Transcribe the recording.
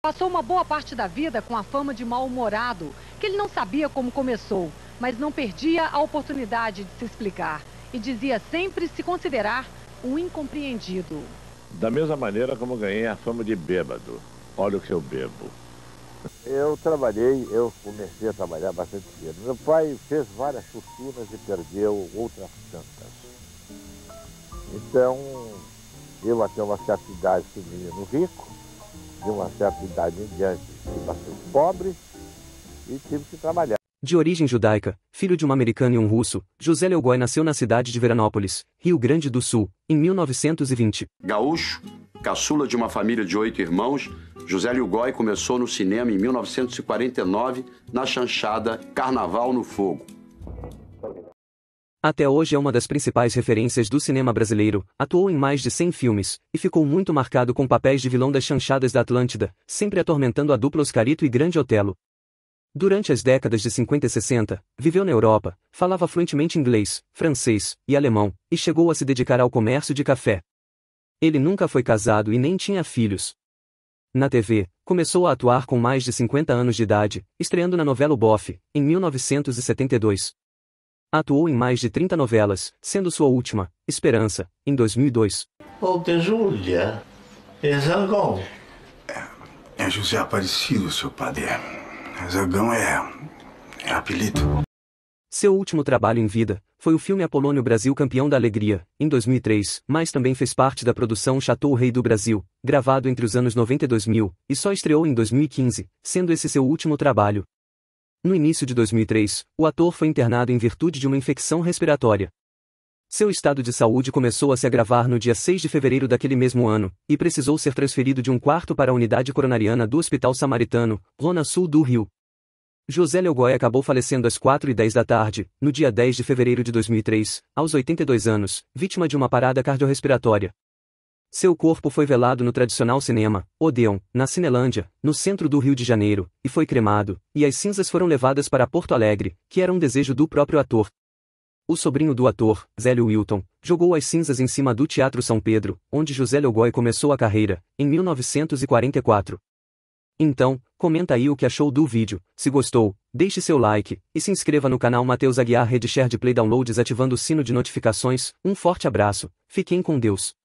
Passou uma boa parte da vida com a fama de mal-humorado, que ele não sabia como começou, mas não perdia a oportunidade de se explicar e dizia sempre se considerar um incompreendido. Da mesma maneira como ganhei a fama de bêbado. Olha o que eu bebo. Eu trabalhei, eu comecei a trabalhar bastante dinheiro. Meu pai fez várias fortunas e perdeu outras tantas. Então, eu até uma certa idade fui menino rico, de uma certa idade em diante, fui bastante pobre e tive que trabalhar. De origem judaica, filho de um americano e um russo, José Leogói nasceu na cidade de Veranópolis, Rio Grande do Sul, em 1920. Gaúcho, caçula de uma família de oito irmãos, José Leogói começou no cinema em 1949 na chanchada Carnaval no Fogo. Até hoje é uma das principais referências do cinema brasileiro, atuou em mais de 100 filmes, e ficou muito marcado com papéis de vilão das chanchadas da Atlântida, sempre atormentando a dupla Oscarito e Grande Otelo. Durante as décadas de 50 e 60, viveu na Europa, falava fluentemente inglês, francês e alemão, e chegou a se dedicar ao comércio de café. Ele nunca foi casado e nem tinha filhos. Na TV, começou a atuar com mais de 50 anos de idade, estreando na novela O em 1972. Atuou em mais de 30 novelas, sendo sua última, Esperança, em 2002. Ô, Júlia, Zagão. É, é José Aparecido, seu padre. Zagão é, é apelido. Seu último trabalho em vida foi o filme Apolônio Brasil Campeão da Alegria, em 2003, mas também fez parte da produção Chateau Rei do Brasil, gravado entre os anos 90 e 2000, e só estreou em 2015, sendo esse seu último trabalho. No início de 2003, o ator foi internado em virtude de uma infecção respiratória. Seu estado de saúde começou a se agravar no dia 6 de fevereiro daquele mesmo ano, e precisou ser transferido de um quarto para a unidade coronariana do Hospital Samaritano, Zona Sul do Rio. José Leogói acabou falecendo às 4 e 10 da tarde, no dia 10 de fevereiro de 2003, aos 82 anos, vítima de uma parada cardiorrespiratória. Seu corpo foi velado no tradicional cinema, Odeon, na Cinelândia, no centro do Rio de Janeiro, e foi cremado, e as cinzas foram levadas para Porto Alegre, que era um desejo do próprio ator. O sobrinho do ator, Zélio Wilton, jogou as cinzas em cima do Teatro São Pedro, onde José Leogói começou a carreira, em 1944. Então, comenta aí o que achou do vídeo, se gostou, deixe seu like, e se inscreva no canal Mateus Aguiar Rede Share de Play Downloads ativando o sino de notificações, um forte abraço, fiquem com Deus.